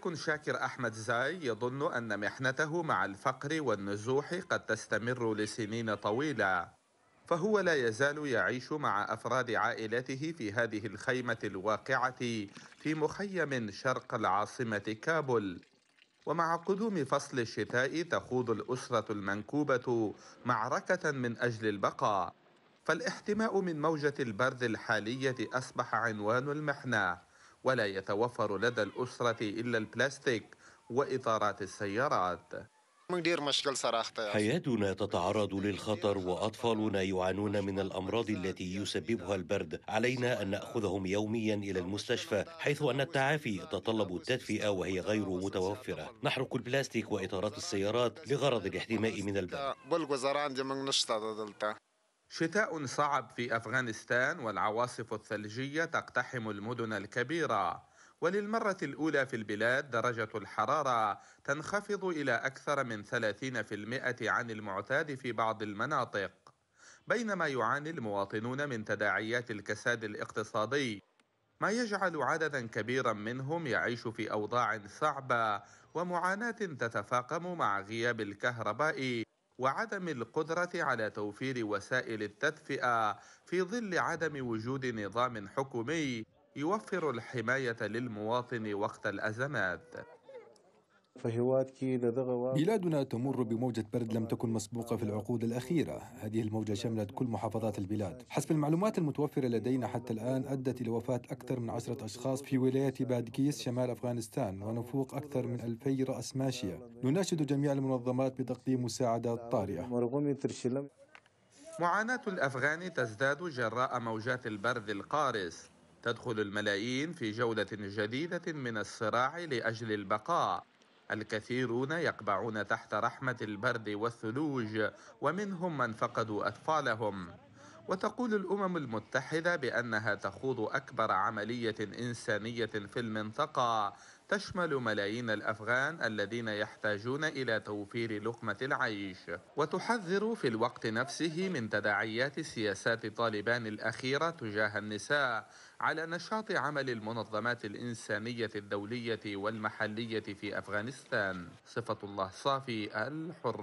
يكن شاكر أحمد زاي يظن أن محنته مع الفقر والنزوح قد تستمر لسنين طويلة فهو لا يزال يعيش مع أفراد عائلته في هذه الخيمة الواقعة في مخيم شرق العاصمة كابول ومع قدوم فصل الشتاء تخوض الأسرة المنكوبة معركة من أجل البقاء فالاحتماء من موجة البرد الحالية أصبح عنوان المحنة ولا يتوفر لدى الأسرة إلا البلاستيك وإطارات السيارات حياتنا تتعرض للخطر واطفالنا يعانون من الامراض التي يسببها البرد علينا ان ناخذهم يوميا الى المستشفى حيث ان التعافي يتطلب التدفئه وهي غير متوفره نحرق البلاستيك واطارات السيارات لغرض الاحتماء من البرد شتاء صعب في أفغانستان والعواصف الثلجية تقتحم المدن الكبيرة وللمرة الأولى في البلاد درجة الحرارة تنخفض إلى أكثر من 30% عن المعتاد في بعض المناطق بينما يعاني المواطنون من تداعيات الكساد الاقتصادي ما يجعل عددا كبيرا منهم يعيش في أوضاع صعبة ومعاناة تتفاقم مع غياب الكهرباء وعدم القدرة على توفير وسائل التدفئة في ظل عدم وجود نظام حكومي يوفر الحماية للمواطن وقت الأزمات بلادنا تمر بموجة برد لم تكن مسبوقة في العقود الأخيرة هذه الموجة شملت كل محافظات البلاد حسب المعلومات المتوفرة لدينا حتى الآن أدت إلى وفاة أكثر من عشرة أشخاص في ولاية بادكيس شمال أفغانستان ونفوق أكثر من ألفي رأس ماشية نناشد جميع المنظمات بتقديم مساعدات طارئة معاناة الأفغان تزداد جراء موجات البرد القارس تدخل الملايين في جولة جديدة من الصراع لأجل البقاء الكثيرون يقبعون تحت رحمة البرد والثلوج ومنهم من فقدوا أطفالهم وتقول الامم المتحده بانها تخوض اكبر عمليه انسانيه في المنطقه تشمل ملايين الافغان الذين يحتاجون الى توفير لقمه العيش وتحذر في الوقت نفسه من تداعيات سياسات طالبان الاخيره تجاه النساء على نشاط عمل المنظمات الانسانيه الدوليه والمحليه في افغانستان صفه الله صافي الحره